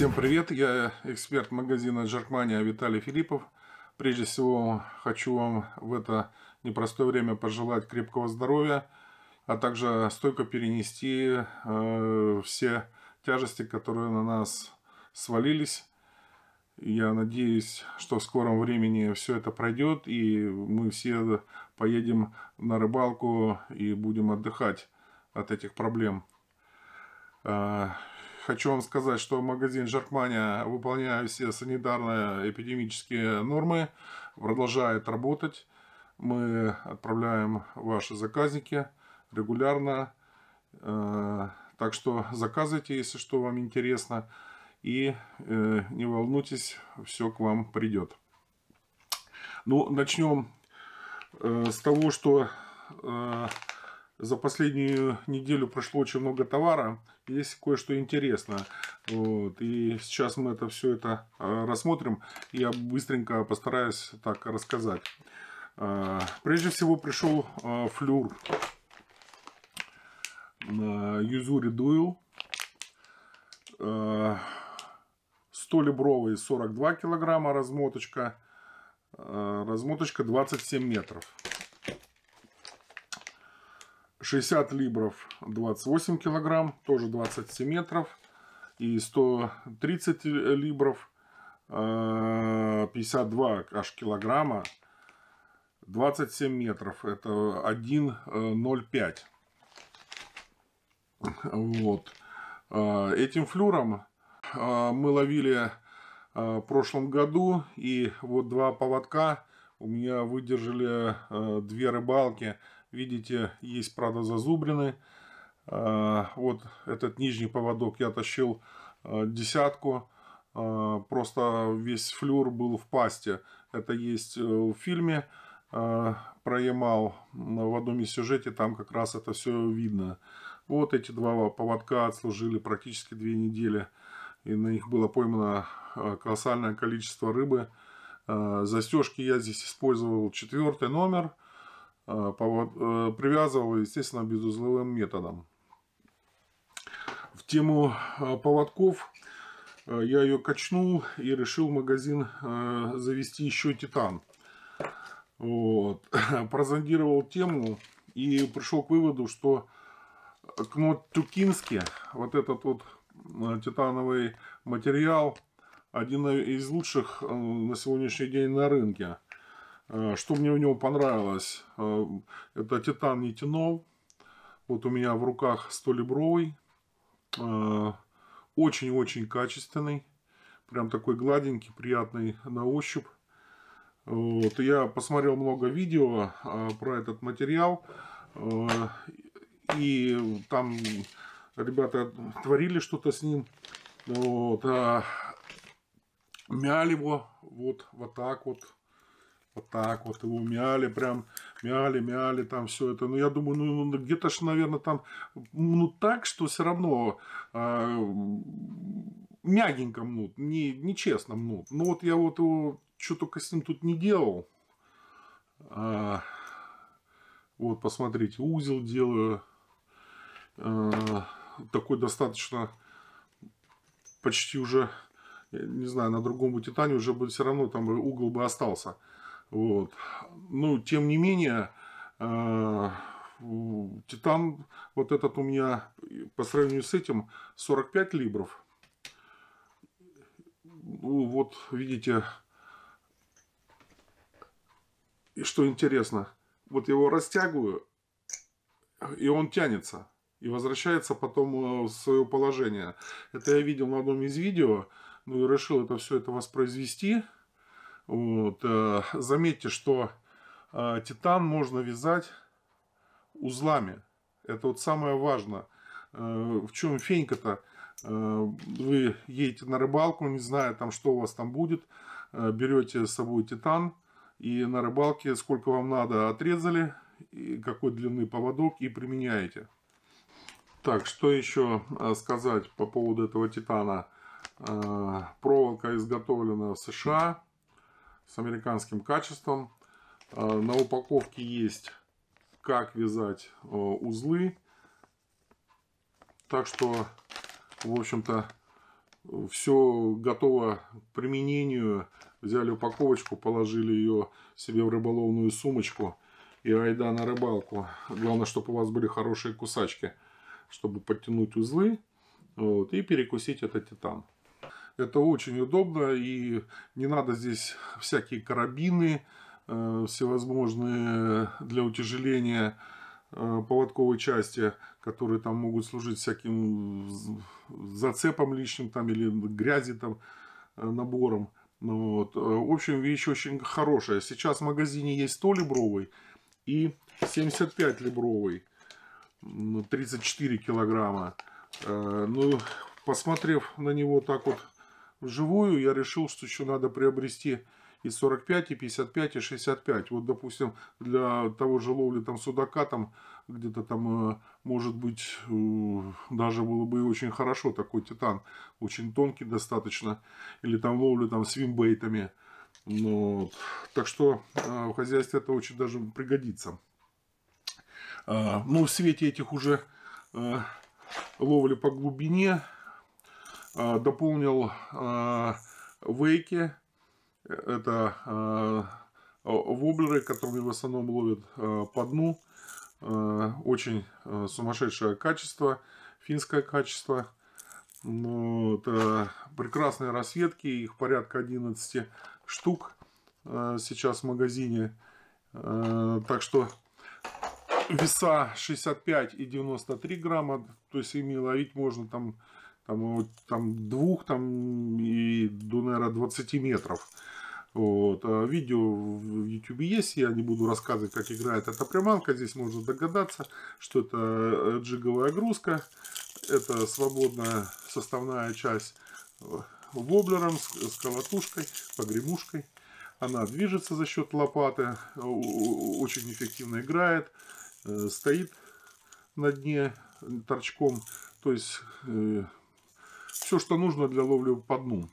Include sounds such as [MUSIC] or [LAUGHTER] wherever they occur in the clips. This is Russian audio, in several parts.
Всем привет, я эксперт магазина Джаркмания Виталий Филиппов. Прежде всего, хочу вам в это непростое время пожелать крепкого здоровья, а также стойко перенести э, все тяжести, которые на нас свалились. Я надеюсь, что в скором времени все это пройдет, и мы все поедем на рыбалку и будем отдыхать от этих проблем. Э, Хочу вам сказать, что магазин Жаркмания, выполняет все санитарно-эпидемические нормы, продолжает работать. Мы отправляем ваши заказники регулярно. Э, так что заказывайте, если что вам интересно. И э, не волнуйтесь, все к вам придет. Ну, начнем э, с того, что за последнюю неделю прошло очень много товара. Есть кое-что интересное. Вот. И сейчас мы это все это а, рассмотрим. Я быстренько постараюсь так рассказать. А, прежде всего пришел а, флюр Юзури Дуил. 100 либровый 42 килограмма размоточка. Размоточка 27 метров. 60 либров 28 килограмм, тоже 27 метров И 130 либров 52 э, аж килограмма 27 метров. Это 1,05. Э, вот. Э, этим флюром мы ловили в прошлом году. И вот два поводка у меня выдержали две рыбалки Видите, есть, правда, зазубрины. А, вот этот нижний поводок я тащил а, десятку. А, просто весь флюр был в пасте. Это есть э, в фильме проемал В одном из сюжете там как раз это все видно. Вот эти два поводка отслужили практически две недели. И на них было поймано колоссальное количество рыбы. Застежки я здесь использовал четвертый номер. Э, э, привязывал, естественно, безузловым методом. В тему э, поводков я ее качнул и решил в магазин завести еще титан. Вот. [LAUGHS] Прозондировал тему и пришел к выводу, что кнот Тюкински, вот этот вот титановый материал, один из лучших на сегодняшний день на рынке. Э, что мне у него понравилось, э, это титан нитинол. Вот у меня в руках 100-либровый. Э, очень-очень качественный. Прям такой гладенький, приятный на ощупь. Вот, я посмотрел много видео про этот материал. и там ребята творили что-то с ним. Вот, мяли его вот, вот так вот. Вот так вот его мяли, прям мяли, мяли там все это. Ну, я думаю, ну, ну где-то же, наверное, там, ну, так, что все равно э, мягенько мнут, не, нечестно мнут. Ну, вот я вот его, что только с ним тут не делал. А, вот, посмотрите, узел делаю. А, такой достаточно почти уже, не знаю, на другом бы Титане уже бы все равно там угол бы остался. Вот. Ну, тем не менее, э, Титан, вот этот у меня, по сравнению с этим, 45 либров. Ну, вот, видите, и что интересно, вот его растягиваю, и он тянется. И возвращается потом э, в свое положение. Это я видел на одном из видео, ну и решил это все это воспроизвести. Вот. Э, заметьте, что э, титан можно вязать узлами. Это вот самое важное. Э, в чем фенька-то? Вы едете на рыбалку, не зная, там, что у вас там будет, берете с собой титан, и на рыбалке сколько вам надо отрезали, и какой длины поводок, и применяете. Так, что еще сказать по поводу этого титана? Проволока изготовлена в США с американским качеством. А, на упаковке есть как вязать а, узлы. Так что, в общем-то, все готово к применению. Взяли упаковочку, положили ее себе в рыболовную сумочку и айда на рыбалку. Главное, чтобы у вас были хорошие кусачки, чтобы подтянуть узлы вот, и перекусить этот титан. Это очень удобно и не надо здесь всякие карабины э, всевозможные для утяжеления э, поводковой части, которые там могут служить всяким зацепом лишним там или грязи там э, набором. Ну вот. В общем, вещь очень хорошая. Сейчас в магазине есть 100 либровый и 75 либровый, 34 килограмма. Ну, посмотрев на него так вот вживую, я решил, что еще надо приобрести и 45, и 55, и 65. Вот, допустим, для того же ловли там судака, там где-то там, э, может быть, э, даже было бы и очень хорошо такой титан. Очень тонкий достаточно. Или там ловлю там свимбейтами. Ну вот. Так что э, в хозяйстве это очень даже пригодится. А, ну, в свете этих уже ловли по глубине Э, дополнил э, вейки, это э, воблеры, которыми в основном ловят по дну. Очень сумасшедшее качество, финское качество. Ну вот, прекрасные расцветки, их порядка 11 штук сейчас в магазине. Так что веса 65 и 93 грамма, то есть ими ловить можно там там, там двух там и до, наверное, 20 метров. Вот. А видео в YouTube есть, я не буду рассказывать, как играет эта приманка. Здесь можно догадаться, что это э, джиговая грузка, это свободная составная часть э, воблером, с колотушкой, погремушкой. Она движется за счет лопаты, э, очень эффективно играет, стоит на дне торчком. То есть все, что нужно для ловли по дну.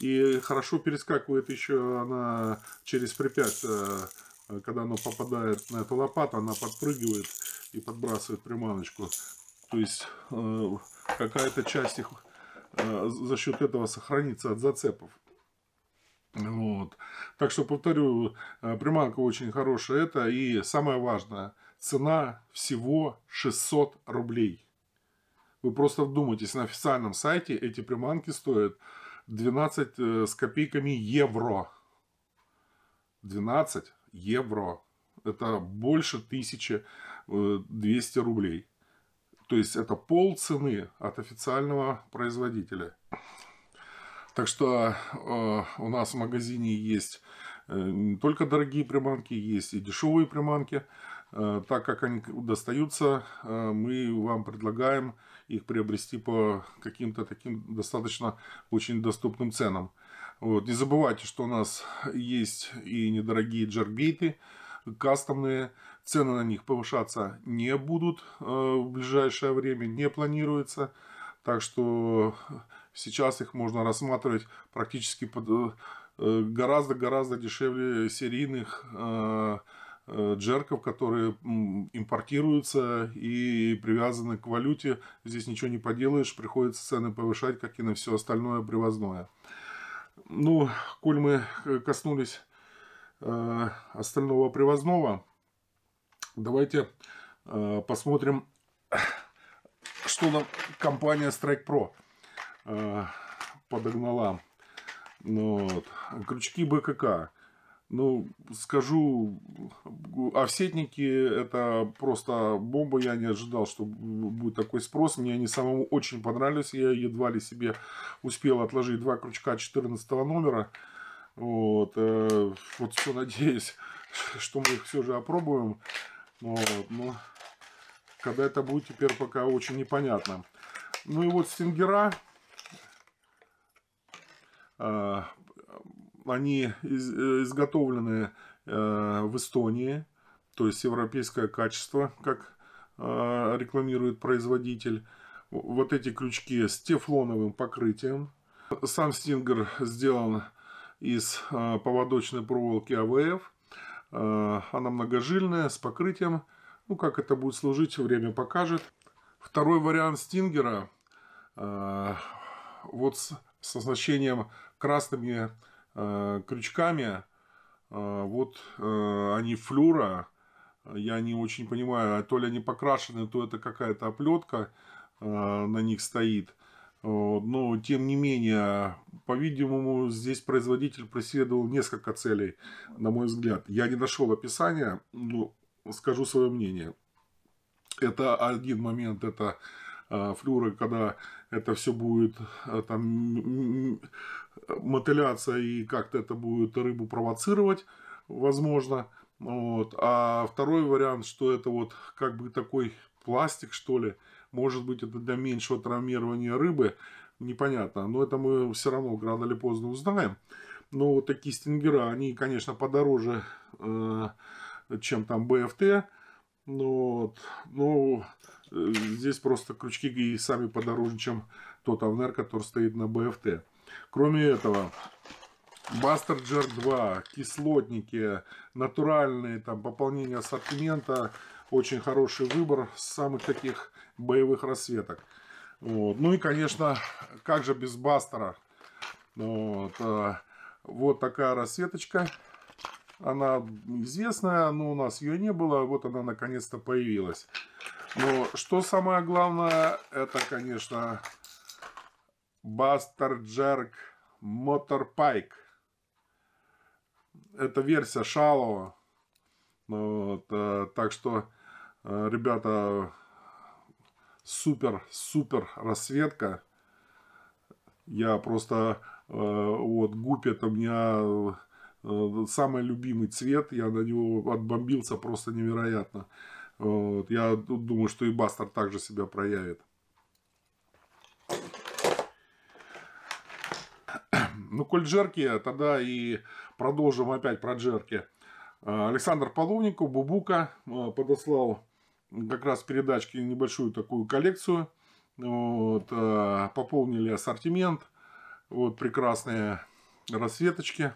И хорошо перескакивает еще она через препятствие, э, когда она попадает на эту лопату, она подпрыгивает и подбрасывает приманочку. То есть э, какая-то часть их э, за счет этого сохранится от зацепов. Вот. Так что, повторю, приманка очень хорошая. Это и самое важное, цена всего 600 рублей. Вы просто вдумайтесь, на официальном сайте эти приманки стоят 12 э, с копейками евро. 12 евро. Это больше 1200 э, рублей. То есть это пол цены от официального производителя. Так что э, у нас в магазине есть э, не только дорогие приманки, есть и дешевые приманки. Э, так как они достаются, э, мы вам предлагаем их приобрести по каким-то таким достаточно очень доступным ценам. Вот. Не забывайте, что у нас есть и недорогие джарбиты, кастомные. Цены на них повышаться не будут э, в ближайшее время, не планируется. Так что сейчас их можно рассматривать практически гораздо-гораздо э, дешевле серийных э, Э, джерков, которые импортируются и привязаны к валюте. Здесь ничего не поделаешь, приходится цены повышать, как и на все остальное привозное. Ну, коль мы э, коснулись э, остального привозного, давайте посмотрим, что нам компания Strike Pro подогнала. Ну вот. Крючки БКК. Ну, скажу, овсетники это просто бомба. Я не ожидал, что будет такой спрос. Мне они самому очень понравились. Я едва ли себе успел отложить два крючка 14 номера. Вот, э, вот все надеюсь, [LAUGHS] что мы их все же опробуем. Ну вот, но ну, когда это будет, теперь пока очень непонятно. Ну и вот стингера э, они из, э, изготовлены э, в Эстонии, то есть европейское качество, как э, рекламирует производитель. Вот эти крючки с тефлоновым покрытием. Сам стингер сделан из э, поводочной проволоки АВФ. Э, она многожильная, с покрытием. Ну, как это будет служить, время покажет. Второй вариант стингера. Э, вот с, с оснащением красными Э, крючками. Э, вот э, они флюра. Я не очень понимаю, а то ли они покрашены, то это какая-то оплетка на них стоит. Но, тем не менее, по-видимому, здесь производитель преследовал несколько целей, на мой взгляд. Я не нашел описания, но скажу свое мнение. Это один момент, это флюры, когда это все будет там мотыляться и как-то это будет рыбу провоцировать, возможно. Вот. А второй вариант, что это вот как бы такой пластик, что ли, может быть, это для меньшего травмирования рыбы, непонятно. Но это мы все равно рано или поздно узнаем. Но вот такие стингера, они, конечно, подороже, э, чем там БФТ. Но, но э, здесь просто крючки и сами подороже, чем тот авнер, который стоит на БФТ. Кроме этого, Бастер Джер 2, кислотники, натуральные, там, пополнение ассортимента, очень хороший выбор самых таких боевых расцветок. Вот. Ну и, конечно, как же без Бастера? Вот, э, вот такая расцветочка. Она известная, но у нас ее не было. А вот она наконец-то появилась. Но что самое главное, это, конечно, Бастер Джерк Моторпайк. Это версия Шалова. Вот, э, так что, э, ребята, супер-супер рассветка. Я просто, э, вот, гупь это у меня э, самый любимый цвет. Я на него отбомбился просто невероятно. Вот, я думаю, что и Бастер также себя проявит. Ну, коль джерки, тогда и продолжим опять про джерки. А, Александр Половников, Бубука, а, подослал как раз передачки небольшую такую коллекцию. Вот, а, пополнили ассортимент. Вот прекрасные рассветочки.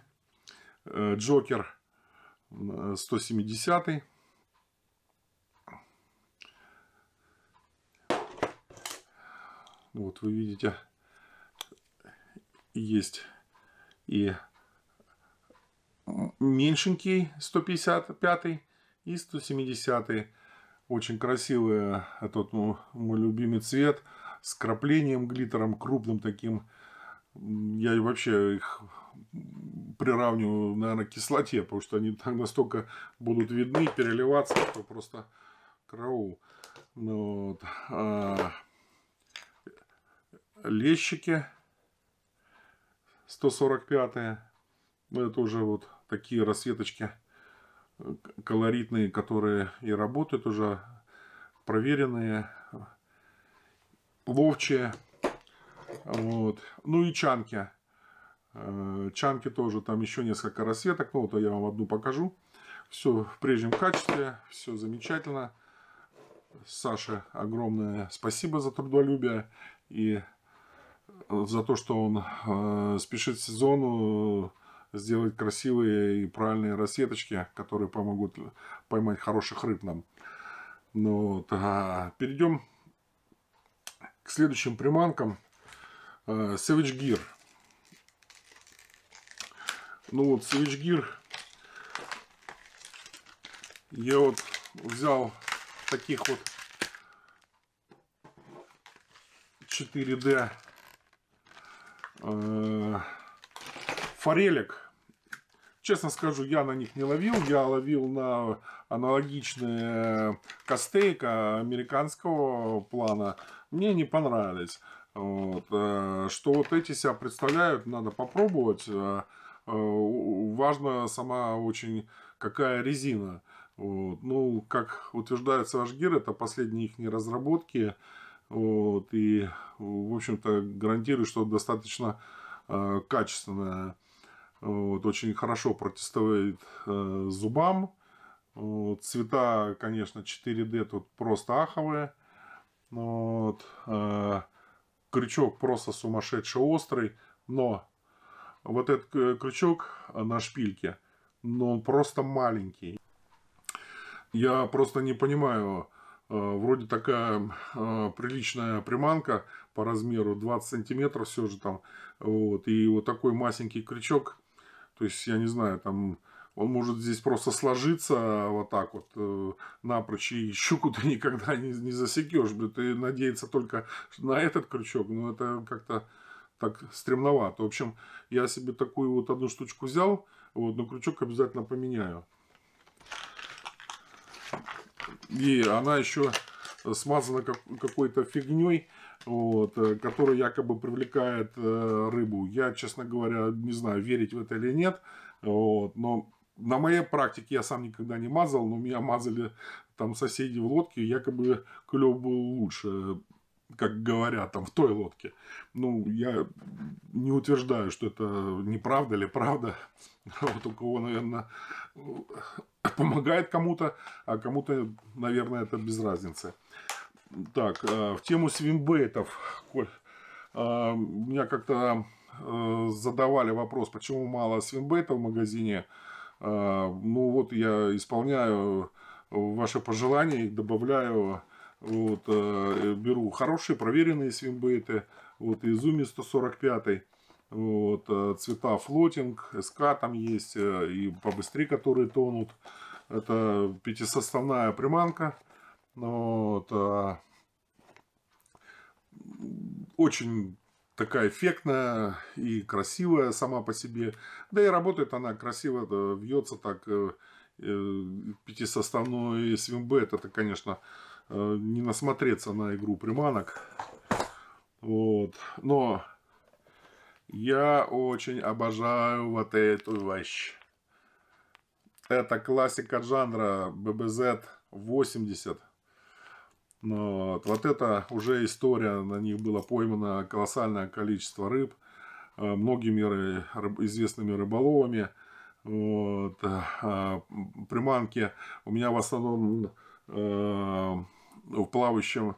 Э, Джокер 170 -й. Вот вы видите, есть и меньшенький 155 и 170 -й. очень красивый этот мой любимый цвет с краплением глиттером крупным таким я вообще их приравниваю наверное к кислоте потому что они так настолько будут видны переливаться что просто караул ну, вот. а, лещики 145. Ну, это уже вот такие рассветочки колоритные, которые и работают уже, проверенные, ловчие. Вот. Ну и чанки. Э, чанки тоже, там еще несколько рассветок ну вот я вам одну покажу. Все в прежнем качестве, все замечательно. Саше огромное спасибо за трудолюбие и за то, что он э, спешит сезону э, сделать красивые и правильные расцветочки, которые помогут поймать хороших рыб нам. Ну, вот, а, перейдем к следующим приманкам. Э, Savage Gear. Ну вот, Savage Gear я вот взял таких вот 4D Э, форелек. Честно скажу, я на них не ловил. Я ловил на аналогичные э, костейка американского плана. Мне не понравились. Вот. Э, что вот эти себя представляют, надо попробовать. Важно сама очень какая резина. Вот. Ну, как утверждает Сашгир, это последние их разработки. Вот, и, в общем-то, гарантирую, что достаточно э, качественная, вот, очень хорошо протестовывает э, зубам. Вот, цвета, конечно, 4D тут просто аховые. Вот, э, крючок просто сумасшедший острый, но вот этот э, крючок на шпильке, но он просто маленький. Я просто не понимаю, Э, вроде такая э, приличная приманка по размеру 20 сантиметров все же там. Вот, и вот такой масенький крючок. То есть, я не знаю, там он может здесь просто сложиться вот так вот э, напрочь, и щуку ты [LAUGHS] никогда не, не засекешь. Блин, ты надеяться только на этот крючок, но это как-то так стремновато. В общем, я себе такую вот одну штучку взял, вот, но крючок обязательно поменяю. И она еще смазана какой-то фигней, вот, э, которая якобы привлекает э, рыбу. Я, честно говоря, не знаю, верить в это или нет. Вот, но на моей практике я сам никогда не мазал, но меня мазали там соседи в лодке, якобы клев был лучше, как говорят, там в той лодке. Ну, я не утверждаю, что это неправда или правда. [LAUGHS] Вот у кого, наверное, [LAUGHS] помогает кому-то, а кому-то, наверное, это без разницы. Так, э, в тему свинбейтов, Коль, э, меня как-то э, задавали вопрос, почему мало свинбейтов в магазине. Ну вот я исполняю ваши пожелания, их добавляю. Вот, беру хорошие проверенные свинбейты, вот, Изуми 145 вот, э, цвета флотинг, СК там есть, э, и побыстрее, которые тонут. Это пятисоставная приманка. Вот, а, очень такая эффектная и красивая сама по себе. Да и работает она красиво, вьется так. Э, пятисоставной свимбет, эм это, конечно, не насмотреться на игру приманок. Вот. Но я очень обожаю вот эту вещь. Это классика жанра BBZ 80. Вот, вот это уже история, на них было поймано колоссальное количество рыб, э, многими рыб, известными рыболовами. Вот, а, приманки у меня в основном э, в плавающем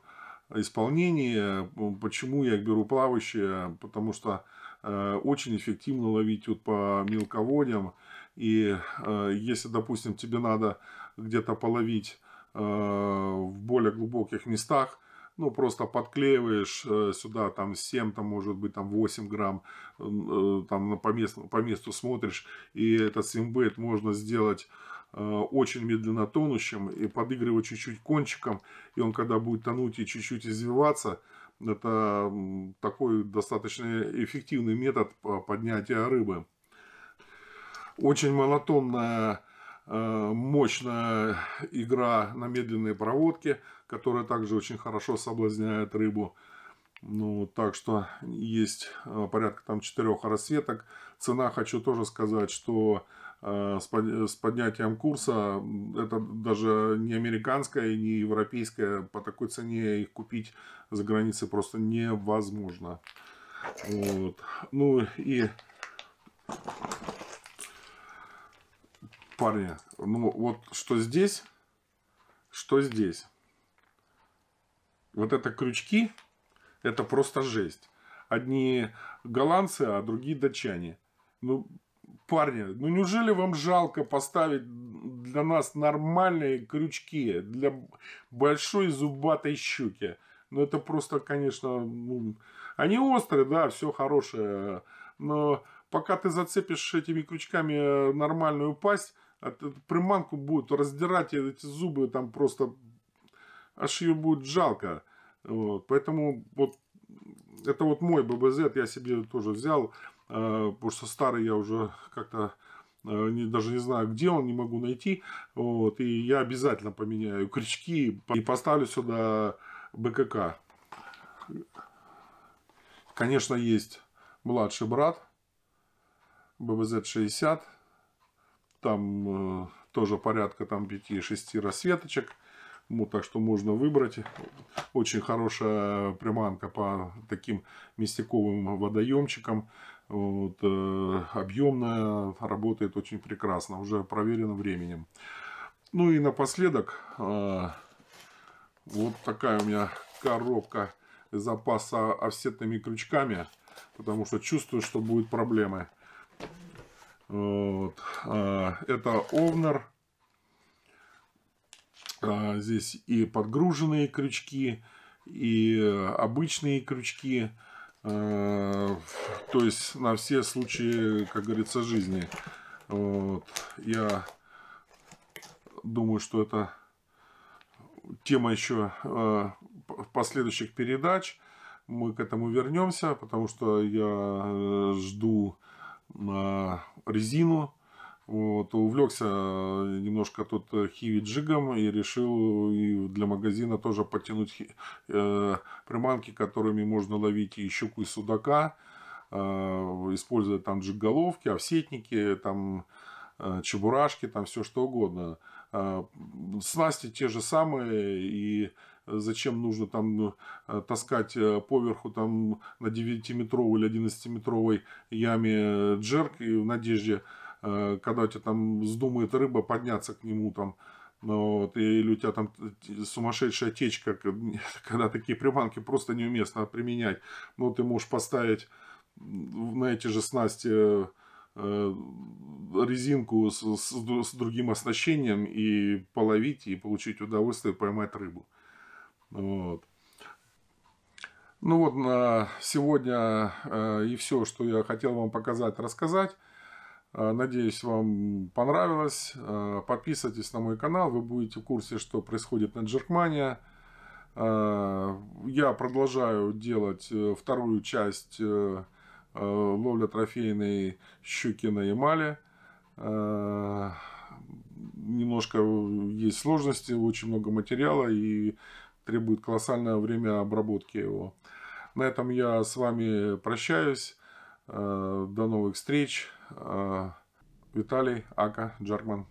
исполнении. Почему я их беру плавающие? Потому что Э, очень эффективно ловить вот по мелководьям. И э, если, допустим, тебе надо где-то половить э, в более глубоких местах, ну, просто подклеиваешь сюда там 7, там, может быть, там 8 грамм, там по месту, по месту смотришь, и этот свимбейт можно сделать очень медленно тонущим и подыгрывать чуть-чуть кончиком, и он когда будет тонуть и чуть-чуть извиваться, это такой достаточно эффективный метод поднятия рыбы. Очень монотонная, э, мощная игра на медленной проводке, которая также очень хорошо соблазняет рыбу. Ну, так что есть э, порядка там четырех рассветок Цена, хочу тоже сказать, что Э, с поднятием курса. Это даже не американская, не европейская. По такой цене их купить за границей просто невозможно. Вот. Ну и парни, ну вот что здесь, что здесь. Вот это крючки, это просто жесть. Одни голландцы, а другие датчане. Ну, парни, ну неужели вам жалко поставить для нас нормальные крючки для большой зубатой щуки? Ну это просто, конечно, ну, они острые, да, все хорошее, но пока ты зацепишь этими крючками э, нормальную пасть, а приманку будут раздирать, и эти зубы там просто аж ее будет жалко. Вот, поэтому вот это вот мой ББЗ, я себе тоже взял. Э, потому что старый я уже как-то э, даже не знаю, где он, не могу найти. Вот, и я обязательно поменяю крючки и поставлю сюда БКК. Конечно, есть младший брат БВЗ-60. Там э, тоже порядка там 5-6 рассветочек. Ну, так что можно выбрать. Очень хорошая приманка по таким местяковым водоемчикам. Вот, э, объемная, работает очень прекрасно, уже проверено временем. Ну и напоследок, э, вот такая у меня коробка запаса офсетными крючками, потому что чувствую, что будут проблемы. Вот. Э, это овнер. Здесь и подгруженные крючки, и обычные крючки то есть на все случаи, как говорится, жизни. Вот. Я думаю, что это тема еще э, последующих передач. Мы к этому вернемся, потому что я э, жду э, резину. Вот, увлекся э, немножко тут хиви джигом и решил для магазина тоже подтянуть э, приманки, которыми можно ловить и щуку, и судака. А, используя там джигголовки, овсетники, там а, чебурашки, там все что угодно. А, снасти те же самые, и зачем нужно там таскать э, поверху там на 9-метровой или 11-метровой яме джерк и в надежде, когда у тебя там вздумает рыба подняться к нему там, ну, вот, или у тебя там сумасшедшая течка, [LAUGHS] когда такие приманки просто неуместно применять, но ну ты можешь поставить на эти же снасти э, э, резинку с, с, с другим оснащением и половить, и получить удовольствие, поймать рыбу. Вот. Ну вот на сегодня э, и все, что я хотел вам показать, рассказать. Надеюсь, вам понравилось. Подписывайтесь на мой канал, вы будете в курсе, что происходит на Джеркмане. Я продолжаю делать вторую часть Э, ловля трофейной щуки на Ямале. Э, немножко есть сложности, очень много материала и требует колоссальное время обработки его. На этом я с вами прощаюсь. Э, до новых встреч. Виталий Ака Джарман.